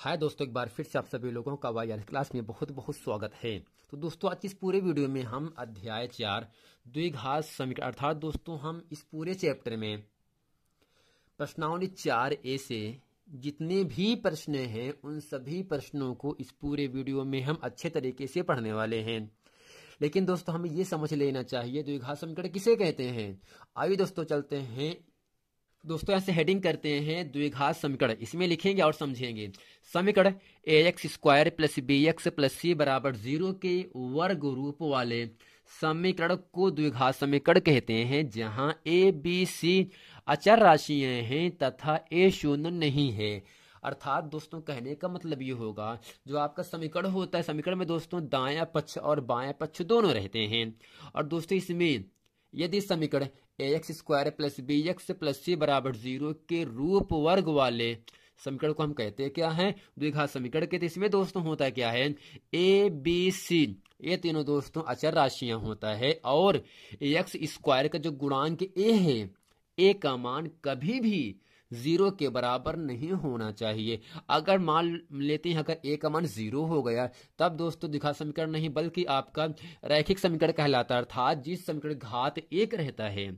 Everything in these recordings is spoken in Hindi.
हाय दोस्तों एक बार फिर से आप सभी लोगों का वाई क्लास में बहुत बहुत स्वागत है तो दोस्तों आज इस पूरे वीडियो में हम अध्याय चार द्विघात समीकरण अर्थात दोस्तों हम इस पूरे चैप्टर में प्रश्नावली चार ए से जितने भी प्रश्न हैं उन सभी प्रश्नों को इस पूरे वीडियो में हम अच्छे तरीके से पढ़ने वाले हैं लेकिन दोस्तों हमें ये समझ लेना चाहिए द्विघात समीकरण किसे कहते हैं आइए दोस्तों चलते हैं दोस्तों यहाँ से हेडिंग करते हैं द्विघात समीकरण इसमें लिखेंगे और समझेंगे समीकरण A X square plus B X plus C बराबर जीरो के वर्ग रूप वाले समीकरण को द्विघात समीकरण कहते हैं जहाँ ए बी सी अचर राशियां हैं तथा ए शून्य नहीं है अर्थात दोस्तों कहने का मतलब ये होगा जो आपका समीकरण होता है समीकरण में दोस्तों दाया पक्ष और बाया पक्ष दोनों रहते हैं और दोस्तों इसमें यदि समीकरण A X square plus B X plus C बराबर जीरो के रूप वर्ग वाले समीकरण को हम कहते हैं क्या है द्विघात समीकरण के इसमें दोस्तों होता क्या है ए बी सी ये तीनों दोस्तों अचर राशियां होता है और एक्स स्क्वायर का जो गुणांक ए है ए का मान कभी भी जीरो के बराबर नहीं होना चाहिए अगर मान लेते हैं अगर ए का मान जीरो हो गया तब दोस्तों द्विघात समीकरण नहीं बल्कि आपका रैखिक समीकरण कहलाता अर्थात जिस समीकरण घात एक रहता है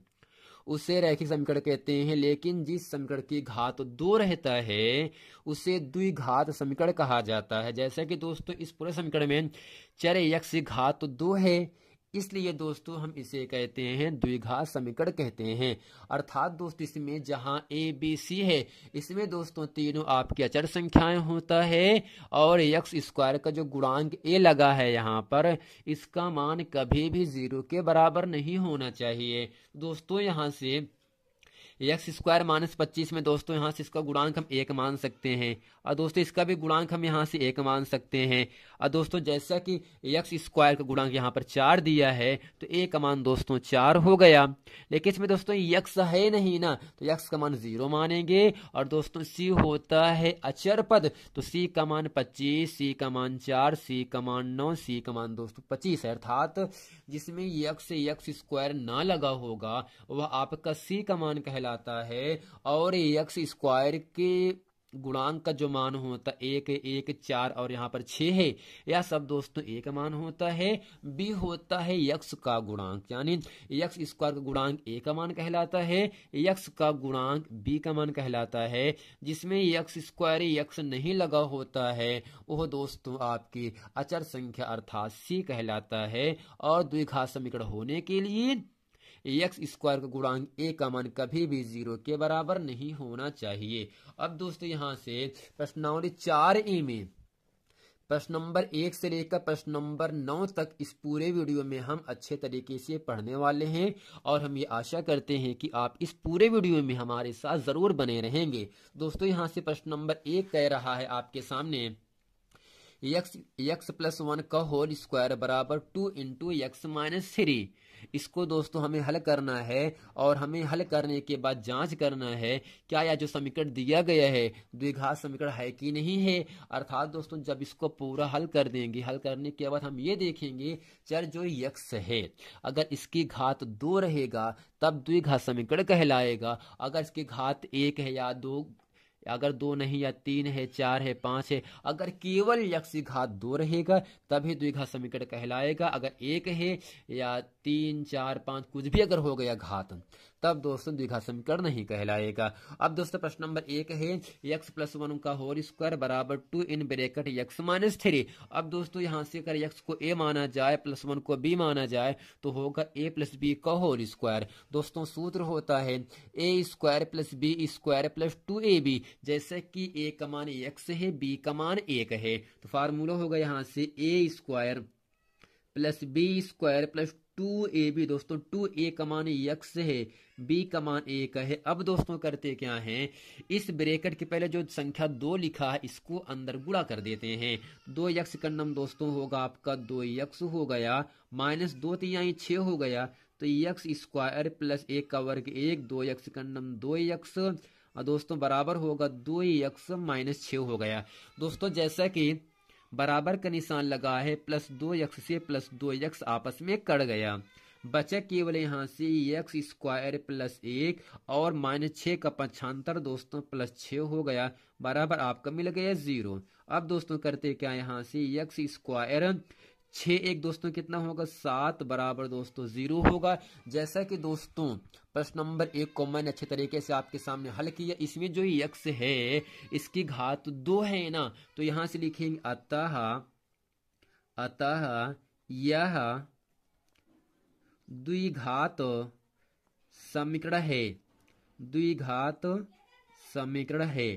उसे रैखिक समीकरण कहते हैं लेकिन जिस समीकरण की घात दो रहता है उसे द्विघात समीकरण कहा जाता है जैसे कि दोस्तों इस पूरे समीकरण में चर यक्ष घात दो है इसलिए दोस्तों हम इसे कहते हैं द्विघात समीकरण कहते हैं अर्थात दोस्त इसमें जहां ए बी सी है इसमें दोस्तों तीनों आपकी अचर संख्याएं होता है और यक्स स्क्वायर का जो गुणांक ए लगा है यहाँ पर इसका मान कभी भी जीरो के बराबर नहीं होना चाहिए दोस्तों यहां से एक्स स्क्वायर माइनस पच्चीस में दोस्तों यहाँ से इसका गुणांक हम एक मान सकते हैं और दोस्तों इसका भी गुणांक हम यहाँ से एक मान सकते हैं और दोस्तों जैसा कि यक्स स्क्वायर का गुणांक यहाँ पर चार दिया है तो एक मान दोस्तों चार हो गया लेकिन इसमें दोस्तों यक्स है नहीं ना तो यक्स का मान जीरो मानेंगे और दोस्तों सी होता है अचर पद तो सी का मान पच्चीस सी का मान चार सी का मान नौ सी का मान दोस्तों पच्चीस है अर्थात जिसमें यक्स यक्स स्क्वायर ना लगा होगा वह आपका सी का मान कहलाता है और यक्स स्क्वायर के गुणांक का जो मान होता है एक एक चार और यहाँ पर छः है यह सब दोस्तों एक मान होता है बी होता है यक्ष का गुणांक यानी यक्ष स्क्वायर का गुणांक ए का मान कहलाता है यक्ष का गुणांक बी का मान कहलाता है जिसमें यक्ष स्क्वायर यक्ष नहीं लगा होता है वह दोस्तों आपकी अचर संख्या अर्थात सी कहलाता है और द्विघात समीकरण होने के लिए एक्स स्क्वायर का गुणांक ए का मान कभी भी जीरो के बराबर नहीं होना चाहिए अब दोस्तों यहाँ से प्रश्नावली चार ए में प्रश्न नंबर एक से लेकर प्रश्न नंबर नौ तक इस पूरे वीडियो में हम अच्छे तरीके से पढ़ने वाले हैं और हम ये आशा करते हैं कि आप इस पूरे वीडियो में हमारे साथ जरूर बने रहेंगे दोस्तों यहाँ से प्रश्न नंबर एक कह रहा है आपके सामने यक्स यक्स प्लस वन का होल स्क्वायर बराबर two into X minus three इसको दोस्तों हमें हल करना है और हमें हल करने के बाद जांच करना है क्या यह जो समीकरण दिया गया है द्विघात समीकरण है कि नहीं है अर्थात दोस्तों जब इसको पूरा हल कर देंगे हल करने के बाद हम ये देखेंगे चर जो यक्ष है अगर इसकी घात दो रहेगा तब द्विघात समीकरण कहलाएगा अगर इसकी घात एक है या दो अगर दो नहीं या तीन है चार है पांच है अगर केवल यक्ष घात दो रहेगा तभी द्विघात समीकरण कहलाएगा अगर एक है या तीन चार पांच कुछ भी अगर हो गया घात तब दोस्तों द्विघा समीकरण नहीं कहलाएगा अब दोस्तों प्रश्न नंबर एक है यक्स प्लस वन का होल स्क्वायर बराबर two in bracket X minus three अब दोस्तों यहाँ से अगर यक्स को ए माना जाए प्लस वन को बी माना जाए तो होगा ए प्लस बी का होल स्क्वायर दोस्तों सूत्र होता है A square plus B square plus two A B जैसे कि ए का मान एक्स है बी का मान एक है तो फार्मूला होगा यहाँ से A square plus B square plus two A B दोस्तों टू ए कमान यक्स है बी कमान ए का है अब दोस्तों करते क्या हैं इस ब्रेकेट के पहले जो संख्या दो लिखा है इसको अंदर गुड़ा कर देते हैं दो यक्स कन्नम दोस्तों होगा आपका दो यक्स हो गया माइनस दो तीन तो छ हो गया तो यक्स स्क्वायर प्लस एक का वर्ग एक दो यक्स कन्नम दो यक्स दोस्तों बराबर होगा दो यक्स माइनस छ हो गया दोस्तों जैसा कि बराबर का निशान लगा है प्लस दो यक्स से प्लस दो यक्स आपस में कट गया बचा केवल यहाँ से यक्स स्क्वायर प्लस एक और माइनस छ का पक्षांतर दोस्तों प्लस छ हो गया बराबर आपका मिल गया जीरो अब दोस्तों करते क्या यहाँ से यक्स स्क्वायर छः एक दोस्तों कितना होगा सात बराबर दोस्तों जीरो होगा जैसा कि दोस्तों प्रश्न नंबर एक को मैंने अच्छे तरीके से आपके सामने हल किया इसमें जो यक्ष है इसकी घात दो है ना तो यहां से लिखेंगे अतः अतः यह द्विघात समीकरण है द्विघात समीकरण है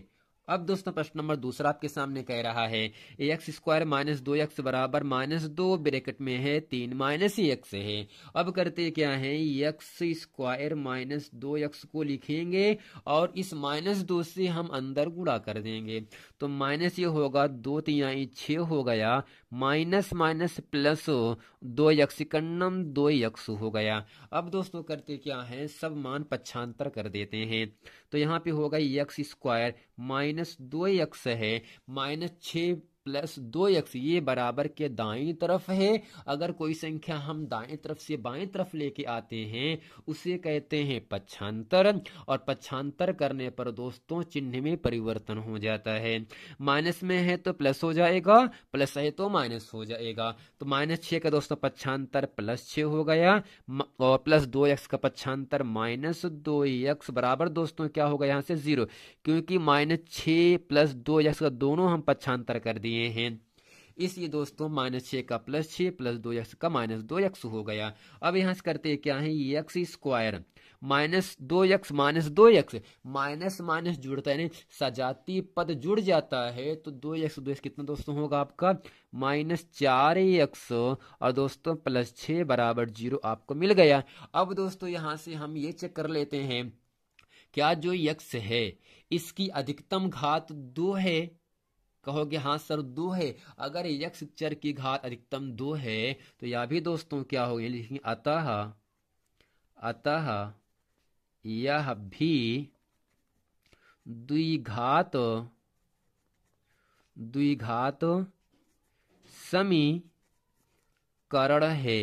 अब दोस्तों प्रश्न नंबर दूसरा आपके सामने कह रहा है एक्स स्क्वायर माइनस दो एक्स बराबर माइनस दो ब्रेकेट में है तीन माइनस एक्स है अब करते क्या है एक्स स्क्वायर माइनस दो एक्स को लिखेंगे और इस माइनस दो से हम अंदर गुणा कर देंगे तो माइनस ये होगा दो तिहाई छ हो गया माइनस माइनस प्लस दो यक्स कन्नम दो यक्स हो गया अब दोस्तों करते क्या है सब मान पक्षांतर कर देते हैं तो यहाँ पे होगा यक्स स्क्वायर माइनस दो एक्स है माइनस छः प्लस दो एक्स ये बराबर के दाएं तरफ है अगर कोई संख्या हम दाएं तरफ से बाएं तरफ लेके आते हैं उसे कहते हैं पक्षांतर और पक्षांतर करने पर दोस्तों चिन्ह में परिवर्तन हो जाता है माइनस में है तो प्लस हो जाएगा प्लस है तो माइनस हो जाएगा तो माइनस छ का दोस्तों पक्षांतर प्लस छ हो गया और प्लस दो एक्स का पक्षांतर माइनस दो एक्स बराबर दोस्तों क्या होगा यहाँ से जीरो क्योंकि माइनस छ प्लस दो एक्स का दोनों हम पक्षांतर कर दिए लिए हैं इसलिए दोस्तों माइनस छः का प्लस छः प्लस दो यक्स का माइनस दो यक्स हो गया अब यहाँ से करते क्या है यक्स स्क्वायर माइनस दो यक्स माइनस दो यक्स माइनस माइनस जुड़ता है सजाती पद जुड़ जाता है तो दो यक्स दो यक्स कितना दोस्तों होगा आपका माइनस चार यक्स और दोस्तों प्लस छः बराबर जीरो आपको मिल गया अब दोस्तों यहाँ से हम ये चेक कर लेते हैं क्या जो यक्स है इसकी अधिकतम घात दो है कहोगे हाँ सर दो है अगर यक्ष चर की घात अधिकतम दो है तो यह भी दोस्तों क्या होगी लिखेंगे अतः अतः यह भी द्विघात द्विघात समीकरण है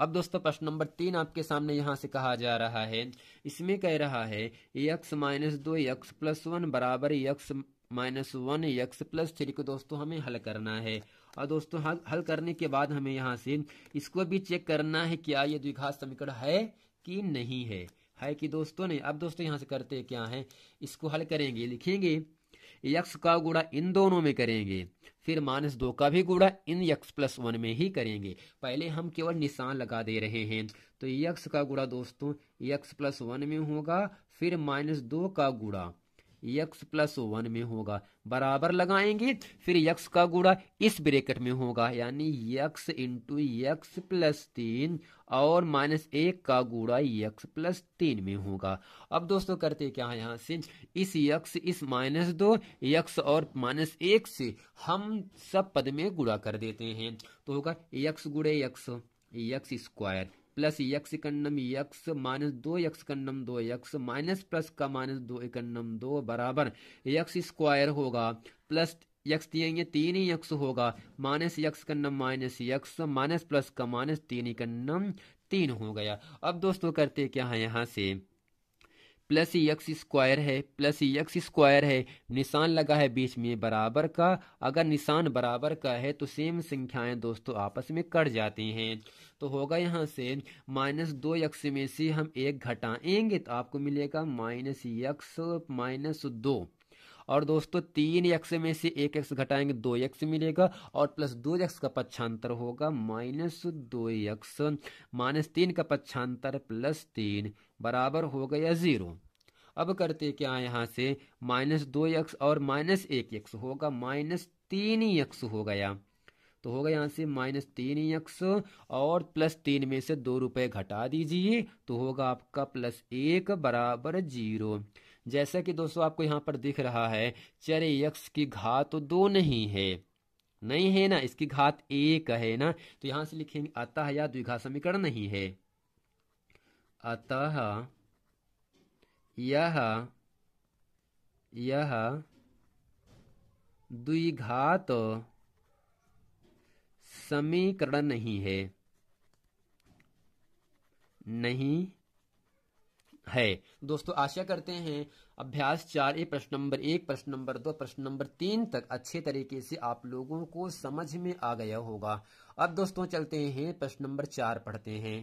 अब दोस्तों प्रश्न नंबर तीन आपके सामने यहां से कहा जा रहा है इसमें कह रहा है यक्स माइनस दो यक्स प्लस वन बराबर X minus one X plus three को दोस्तों हमें हल करना है और दोस्तों हल हल करने के बाद हमें यहाँ से इसको भी चेक करना है क्या ये द्विघात समीकरण है कि नहीं है है कि दोस्तों नहीं अब दोस्तों यहाँ से करते क्या है इसको हल करेंगे लिखेंगे यक्स का गुड़ा इन दोनों में करेंगे फिर माइनस दो का भी गुड़ा इन यक्स प्लस वन में ही करेंगे पहले हम केवल निशान लगा दे रहे हैं तो यक्स का गुड़ा दोस्तों यक्स प्लस वन में होगा फिर माइनस दो का गुड़ा यक्स प्लस वन में होगा बराबर लगाएंगे फिर यक्स का गुड़ा इस ब्रेकेट में होगा यानी यक्स इंटू यक्स प्लस तीन और माइनस एक का गुड़ा यक्स प्लस तीन में होगा अब दोस्तों करते क्या है यहाँ से इस यक्स इस माइनस दो यक्स और माइनस एक से हम सब पद में गुड़ा कर देते हैं तो होगा यक्स गुड़े X X square plus X इकन्नम यक्स माइनस दो यक्स कन्नम दो यक्स माइनस प्लस का माइनस दो इकन्नम दो बराबर यक्स स्क्वायर होगा प्लस यक्स दिएंगे तीन ही यक्स होगा माइनस यक्स का माइनस यक्स माइनस प्लस का माइनस तीन ही तीन हो गया अब दोस्तों करते क्या है यहाँ से प्लस ई एक्स स्क्वायर है प्लस ई स्क्वायर है निशान लगा है बीच में बराबर का अगर निशान बराबर का है तो सेम संख्याएं दोस्तों आपस में कट जाती हैं तो होगा यहाँ से माइनस दो यक्स में से हम एक घटाएंगे तो आपको मिलेगा माइनस यक्स माइनस दो और दोस्तों तीन एक्स में से एक एक्स घटाएंगे दो एक्स मिलेगा और प्लस दो एक्स का पक्षांतर होगा माइनस दो एक्स माइनस तीन का पक्षांतर प्लस तीन बराबर हो गया जीरो अब करते क्या यहाँ से माइनस दो एक्स और माइनस एक एक्स होगा माइनस तीन एक्स हो गया तो होगा यहाँ से माइनस तीन एक्स और प्लस तीन में से दो रुपए घटा दीजिए तो होगा आपका प्लस एक बराबर जीरो जैसा कि दोस्तों आपको यहाँ पर दिख रहा है चर यक्ष की घात तो दो नहीं है नहीं है ना इसकी घात एक है ना तो यहां से लिखेंगे अतः या द्विघात समीकरण नहीं है अतः यह यह द्विघात समीकरण नहीं है नहीं है दोस्तों आशा करते हैं अभ्यास चार ए प्रश्न नंबर एक प्रश्न नंबर दो प्रश्न नंबर तीन तक अच्छे तरीके से आप लोगों को समझ में आ गया होगा अब दोस्तों चलते हैं प्रश्न नंबर चार पढ़ते हैं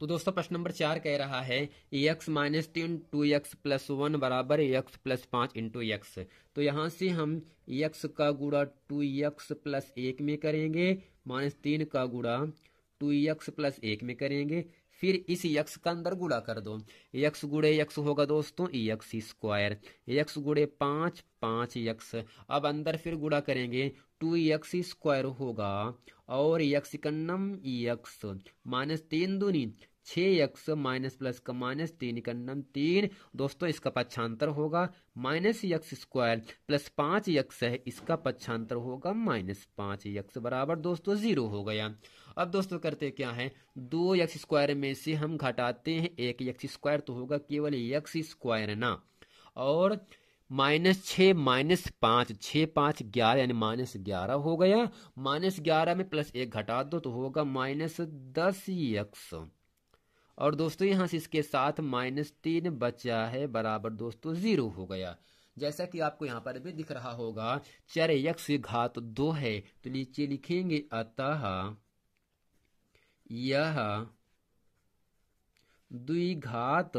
तो दोस्तों प्रश्न नंबर चार कह रहा है एक्स माइनस तीन टू एक्स प्लस वन बराबर एक्स प्लस पांच इंटू एक्स तो यहाँ से हम एक्स का गुड़ा टू एक्स प्लस एक में करेंगे माइनस तीन का गुड़ा टू एक्स प्लस एक में करेंगे फिर इस यक्स का अंदर गुड़ा कर दो यक्ष गुड़े यक्ष होगा दोस्तों यक्ष स्क्वायर यक्ष गुड़े पांच पांच यक्स अब अंदर फिर गुड़ा करेंगे टू यक्स स्क्वायर होगा और यक्स कन्नम यक्स माइनस तीन दूनी छः एक्स माइनस प्लस का माइनस तीन इकन्नम तीन दोस्तों इसका पक्षांतर होगा माइनस यक्स स्क्वायर प्लस पांच यक्स है इसका पक्षांतर होगा माइनस पांच यक्स बराबर दोस्तों जीरो हो गया अब दोस्तों करते क्या है दो यक्स स्क्वायर में से हम घटाते हैं एक यक्स स्क्वायर तो होगा केवल यक्स स्क्वायर ना और माइनस छ माइनस पांच छ पांच ग्यारह यानी माइनस ग्यारह हो गया माइनस ग्यारह में प्लस एक घटा दो तो होगा माइनस दस यक्स और दोस्तों यहाँ से इसके साथ माइनस तीन बचा है बराबर दोस्तों जीरो हो गया जैसा कि आपको यहाँ पर भी दिख रहा होगा चर यक्ष घात दो है तो नीचे लिखेंगे अतः यह द्विघात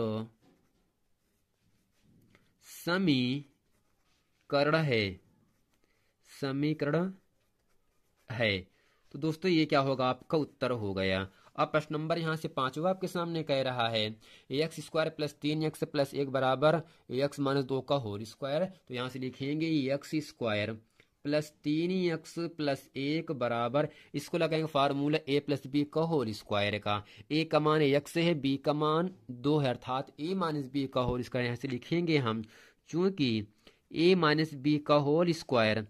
समीकरण है समीकरण है तो दोस्तों ये क्या होगा आपका उत्तर हो गया अब प्रश्न नंबर यहाँ से पांचवा आपके सामने कह रहा है एक्स स्क्वायर प्लस तीन एक्स प्लस एक बराबर एक्स माइनस दो का होल स्क्वायर तो यहाँ से लिखेंगे एक्स स्क्वायर प्लस तीन एक्स प्लस एक बराबर इसको लगाएंगे फार्मूला ए प्लस बी का होल स्क्वायर का ए का मान एक्स है बी का मान दो है अर्थात ए माइनस बी का होल स्क्वायर यहाँ से लिखेंगे हम चूंकि ए माइनस बी का whole square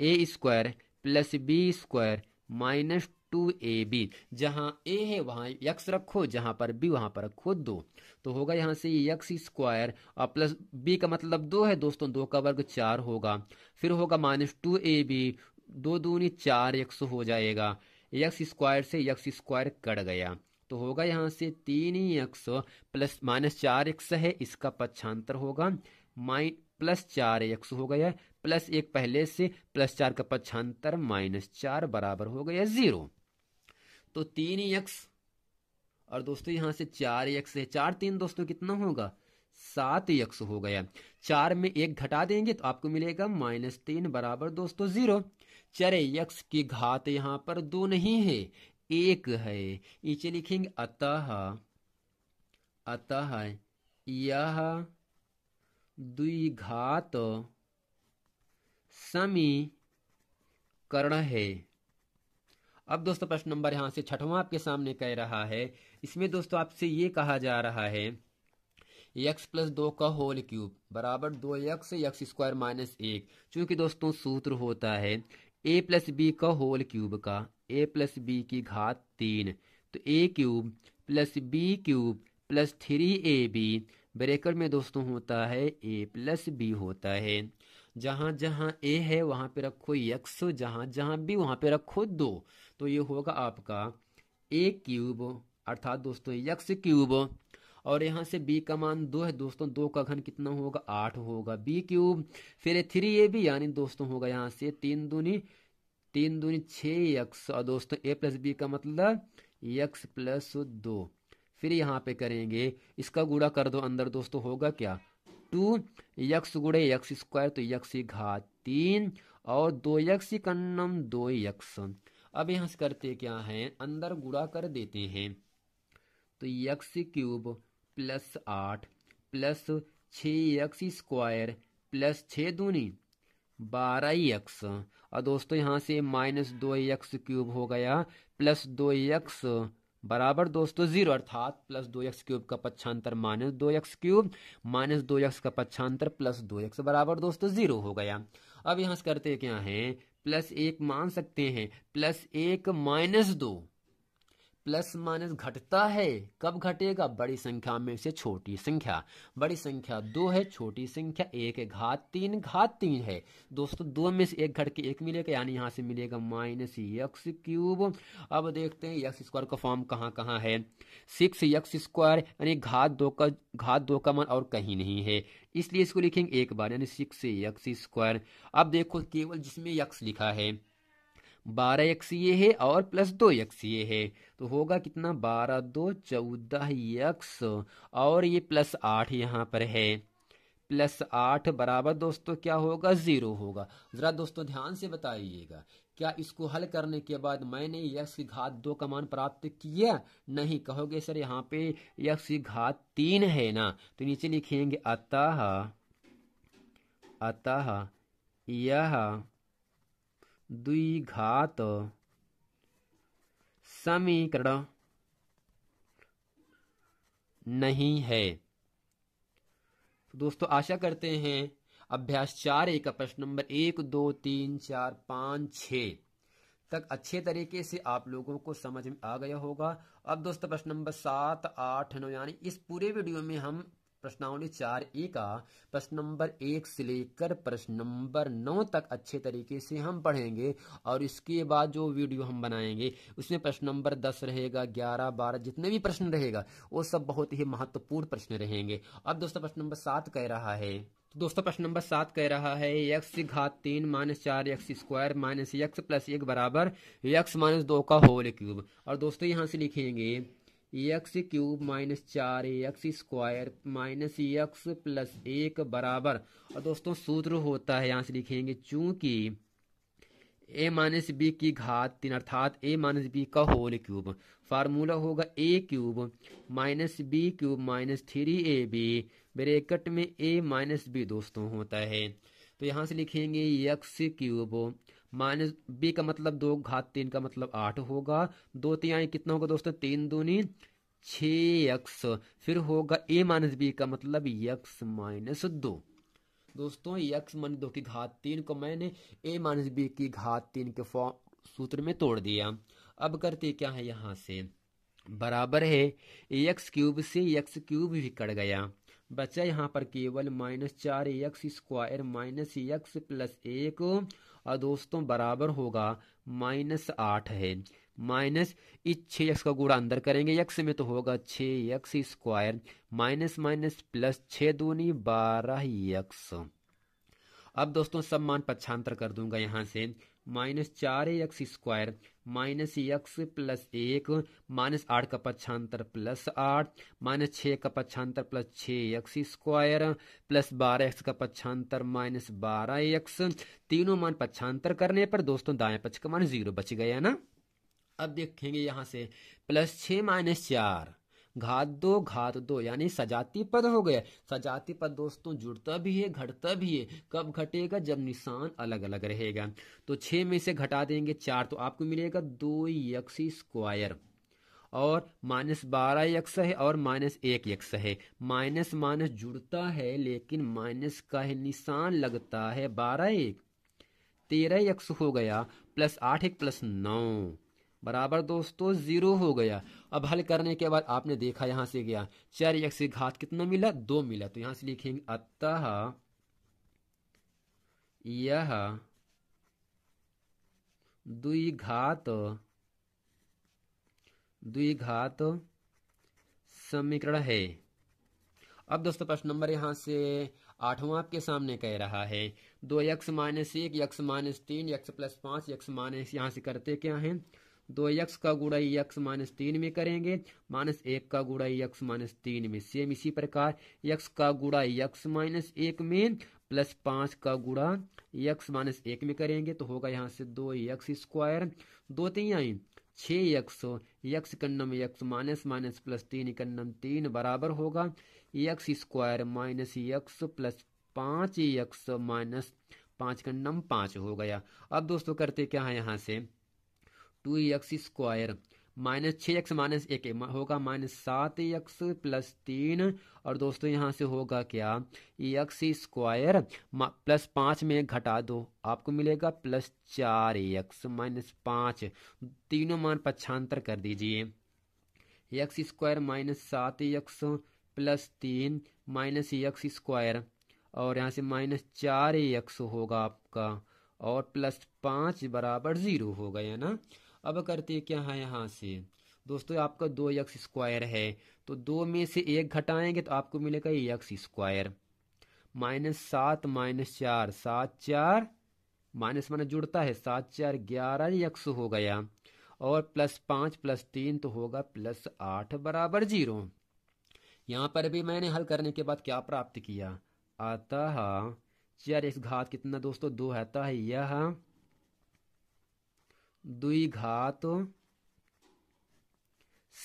a square plus B square minus two A b जहाँ ए है वहाँ यक्स रखो जहाँ पर बी वहाँ पर रखो दो तो होगा यहाँ से यक्स स्क्वायर और प्लस बी का मतलब दो है दोस्तों दो का वर्ग चार होगा फिर होगा माइनस टू ए बी दो दूनी चार यक्स हो जाएगा यक्स स्क्वायर से यक्स स्क्वायर कट गया तो होगा यहाँ से तीन ही एक्स प्लस माइनस चार यक्स है इसका पक्षांतर होगा माइन प्लस चार यक्स हो गया प्लस एक पहले से प्लस चार का पक्षांतर माइनस चार बराबर हो गया जीरो तो तीन यक्स और दोस्तों यहां से चार यक्स है चार तीन दोस्तों कितना होगा सात यक्स हो गया चार में एक घटा देंगे तो आपको मिलेगा माइनस तीन बराबर दोस्तों जीरो चरे यक्स की घात यहां पर दो नहीं है एक है नीचे लिखेंगे अतः अतः यह द्विघात समीकरण है अब दोस्तों प्रश्न नंबर यहाँ से छठवां आपके सामने कह रहा है इसमें दोस्तों आपसे ये कहा जा रहा है एक्स प्लस दो का होल क्यूब बराबर दो यक्स यक्स स्क्वायर माइनस एक चूंकि दोस्तों सूत्र होता है ए प्लस बी का होल क्यूब का ए प्लस बी की घात तीन तो a cube plus b cube plus three a b bracket में दोस्तों होता है ए प्लस बी होता है जहां जहां ए है वहां पे रखो यक्स जहां जहां बी वहां पे रखो दो तो ये होगा आपका ए क्यूब अर्थात दोस्तों यक्स क्यूब और यहाँ से b का मान दो है दोस्तों दो का घन कितना होगा आठ होगा b क्यूब फिर थ्री ए भी यानी दोस्तों होगा यहाँ से तीन दूनी तीन दूनी छ और दोस्तों a प्लस बी का मतलब यक्स प्लस दो फिर यहाँ पे करेंगे इसका गुड़ा कर दो अंदर दोस्तों होगा क्या टू यक्स गुड़े यक्स स्क्वायर तो यक्स घात तीन और दो यक्स कन्नम दो यक्स अब यहाँ से करते क्या है अंदर गुड़ा कर देते हैं तो यक्स क्यूब प्लस आठ प्लस छ यक्स स्क्वायर प्लस छ दूनी बारह यक्स और दोस्तों यहां से माइनस दो यक्स क्यूब हो गया प्लस दो यक्स बराबर दोस्तों जीरो अर्थात प्लस दो एक्स क्यूब का पक्षांतर माइनस दो एक्स क्यूब माइनस दो एक्स का पक्षांतर प्लस दो एक्स बराबर दोस्तों जीरो हो गया अब यहां से करते क्या है प्लस एक मान सकते हैं प्लस एक माइनस दो प्लस माइनस घटता है कब घटेगा बड़ी संख्या में से छोटी संख्या बड़ी संख्या दो है छोटी संख्या एक है घात तीन घात तीन है दोस्तों दो में से एक घट के एक मिलेगा यानी यहाँ से मिलेगा माइनस यक्स क्यूब अब देखते हैं यक्स स्क्वायर का फॉर्म कहाँ कहाँ है सिक्स यक्स स्क्वायर यानी घात दो का घात दो का मान और कहीं नहीं है इसलिए इसको लिखेंगे एक बार यानी सिक्स यक्स स्क्वायर अब देखो केवल जिसमें यक्स लिखा है बारह यक्स ये है और प्लस दो यक्स ये है तो होगा कितना बारह दो चौदह यक्स और ये प्लस आठ यहाँ पर है प्लस आठ बराबर दोस्तों क्या होगा ज़ीरो होगा ज़रा दोस्तों ध्यान से बताइएगा क्या इसको हल करने के बाद मैंने यक्ष की घात दो का मान प्राप्त किया नहीं कहोगे सर यहाँ पे यक्ष की घात तीन है ना तो नीचे लिखेंगे अतः अतः यह द्विघात समीकरण नहीं है दोस्तों आशा करते हैं अभ्यास चार एक प्रश्न नंबर एक दो तीन चार पाँच छ तक अच्छे तरीके से आप लोगों को समझ में आ गया होगा अब दोस्तों प्रश्न नंबर सात आठ नौ यानी इस पूरे वीडियो में हम प्रश्नावली चार ए का प्रश्न नंबर एक से लेकर प्रश्न नंबर नौ तक अच्छे तरीके से हम पढ़ेंगे और इसके बाद जो वीडियो हम बनाएंगे उसमें प्रश्न नंबर दस रहेगा ग्यारह बारह जितने भी प्रश्न रहेगा वो सब बहुत ही महत्वपूर्ण प्रश्न रहेंगे अब दोस्तों प्रश्न नंबर सात कह रहा है तो दोस्तों प्रश्न नंबर सात कह रहा है यक्स घात तीन माइनस चार x square minus x plus एक बराबर यक्स माइनस दो का होल क्यूब और दोस्तों यहाँ से लिखेंगे एक्स क्यूब माइनस चार x square minus x plus एक बराबर और दोस्तों सूत्र होता है यहाँ से लिखेंगे चूंकि ए माइनस बी की घात तीन अर्थात ए माइनस बी का होल क्यूब फार्मूला होगा a cube minus b cube minus three a b bracket में ए माइनस बी दोस्तों होता है तो यहाँ से लिखेंगे एक्स क्यूब माइनस बी का मतलब दो घात तीन का मतलब आठ होगा दो तिहाई कितना होगा दोस्तों तीन दूनी छ फिर होगा ए माइनस बी का मतलब यक्स माइनस दो दोस्तों यक्स माइनस दो की घात तीन को मैंने ए माइनस बी की घात तीन के फॉर्म सूत्र में तोड़ दिया अब करते क्या है यहां से बराबर है एक्स क्यूब से एक्स क्यूब भी कट गया बचा यहाँ पर केवल माइनस चार x square minus x plus एक और दोस्तों बराबर होगा माइनस आठ है माइनस इस छः एक्स का गुड़ा अंदर करेंगे यक्स में तो होगा छः x square minus minus plus छः दूनी बारह यक्स अब दोस्तों सब मान पक्षांतर कर दूंगा यहाँ से माइनस चार x square minus x plus एक माइनस आठ का पक्षांतर प्लस आठ माइनस छः का पक्षांतर प्लस छः एक्स स्क्वायर प्लस बारह एक्स का पक्षांतर माइनस बारह एक्स तीनों मान पक्षांतर करने पर दोस्तों दाएं पक्ष का मान जीरो बच गया ना अब देखेंगे यहाँ से प्लस छः माइनस चार घात दो घात दो यानी सजाती पद हो गया सजाती पद दोस्तों जुड़ता भी है घटता भी है कब घटेगा जब निशान अलग अलग रहेगा तो छः में से घटा देंगे चार तो आपको मिलेगा दो यक्सी स्क्वायर और माइनस बारह यक्स है और माइनस एक यक्स है माइनस माइनस जुड़ता है लेकिन माइनस का है निशान लगता है बारह एक तेरह यक्स हो गया प्लस आठ एक प्लस नौ बराबर दोस्तों जीरो हो गया अब हल करने के बाद आपने देखा यहां से गया चार एक से घात कितना मिला दो मिला तो यहां से लिखेंगे अतः यह दुई घात दुई घात समीकरण है अब दोस्तों प्रश्न नंबर यहां से आठवां आपके सामने कह रहा है दो यक्स माइनस एक यक्स माइनस तीन यक्स प्लस पांच यक्स माइनस यहां से करते क्या है दो यक्स का गुड़ा यक्स माइनस तीन में करेंगे माइनस एक का गुड़ा यक्स माइनस तीन में सेम इसी प्रकार यक्स का गुड़ा यक्स माइनस एक में प्लस पांच का गुड़ा यक्स माइनस एक में करेंगे तो होगा यहाँ से दो यक्स स्क्वायर दो तीन आई छह यक्स यक्स कन्नम यक्स माइनस माइनस प्लस तीन कन्नम तीन बराबर होगा x square minus x plus पांच यक्स माइनस पांच कन्नम पांच हो गया अब दोस्तों करते क्या है यहाँ से टू एक्स स्क्वायर माइनस छः एक्स माइनस एक होगा माइनस सात एक्स प्लस तीन और दोस्तों यहां से होगा क्या एक्स स्क्वायर प्लस पाँच में घटा दो आपको मिलेगा प्लस चार एक्स माइनस पाँच तीनों मान पक्षांतर कर दीजिए एक्स स्क्वायर माइनस सात एक्स प्लस तीन माइनस एक्स स्क्वायर और यहाँ से माइनस चार एक्स होगा आपका और प्लस पाँच बराबर ज़ीरो होगा है ना अब करते हैं क्या है यहाँ से दोस्तों आपका दो यक्स स्क्वायर है तो दो में से एक घटाएंगे तो आपको मिलेगा यक्स स्क्वायर माइनस सात माइनस चार सात चार माइनस माइनस जुड़ता है सात चार ग्यारह यक्स हो गया और प्लस पांच प्लस तीन तो होगा प्लस आठ बराबर जीरो यहां पर भी मैंने हल करने के बाद क्या प्राप्त किया अतः चार एक घात कितना दोस्तों दो है यह द्विघात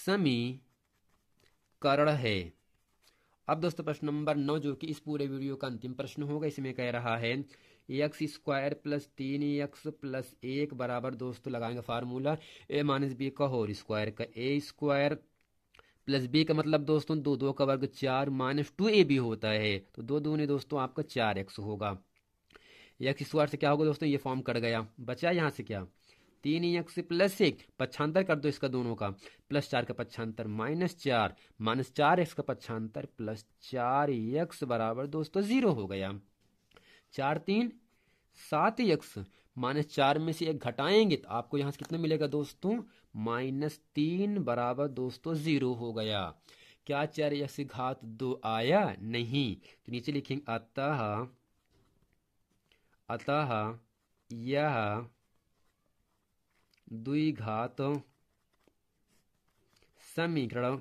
समीकरण है अब दोस्तों प्रश्न नंबर नौ जो कि इस पूरे वीडियो का अंतिम प्रश्न होगा इसमें कह रहा है एक्स स्क्वायर प्लस तीन एक्स प्लस एक बराबर दोस्तों लगाएंगे फार्मूला ए माइनस बी का होल स्क्वायर का ए स्क्वायर प्लस बी का मतलब दोस्तों दो दो का वर्ग चार माइनस टू ए बी होता है तो दो दो ने दोस्तों आपका चार एक्स होगा एक्स स्क्वायर से क्या होगा दोस्तों ये फॉर्म कर गया बचा यहाँ से क्या तीन एक से प्लस एक पक्षांतर कर दो इसका दोनों का प्लस चार का पच्छांतर माइनस चार माइनस चार एक्स का पक्षांतर प्लस चार यक्स बराबर दोस्तों जीरो हो गया चार तीन सात यक्स माइनस चार में से एक घटाएंगे तो आपको यहां से कितना मिलेगा दोस्तों माइनस तीन बराबर दोस्तों जीरो हो गया क्या चार यक्स घात दो आया नहीं तो नीचे लिखेंगे अतः अतः यह द्विघात समीकरण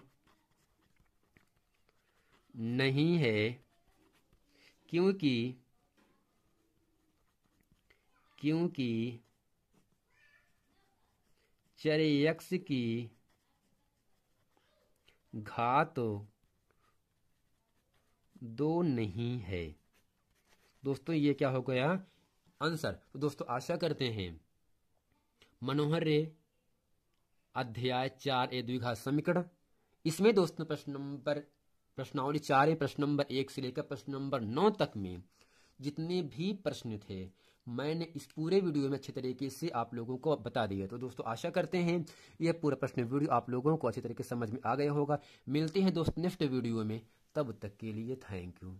नहीं है क्योंकि क्योंकि चर यक्ष की घात दो नहीं है दोस्तों ये क्या हो गया आंसर तो दोस्तों आशा करते हैं मनोहर रे अध्याय चार ए द्विघा समीकरण इसमें दोस्तों प्रश्न नंबर प्रश्नावली चार ए प्रश्न नंबर एक से लेकर प्रश्न नंबर नौ तक में जितने भी प्रश्न थे मैंने इस पूरे वीडियो में अच्छे तरीके से आप लोगों को बता दिया तो दोस्तों आशा करते हैं यह पूरा प्रश्न वीडियो आप लोगों को अच्छे तरीके से समझ में आ गया होगा मिलते हैं दोस्त नेक्स्ट वीडियो में तब तक के लिए थैंक यू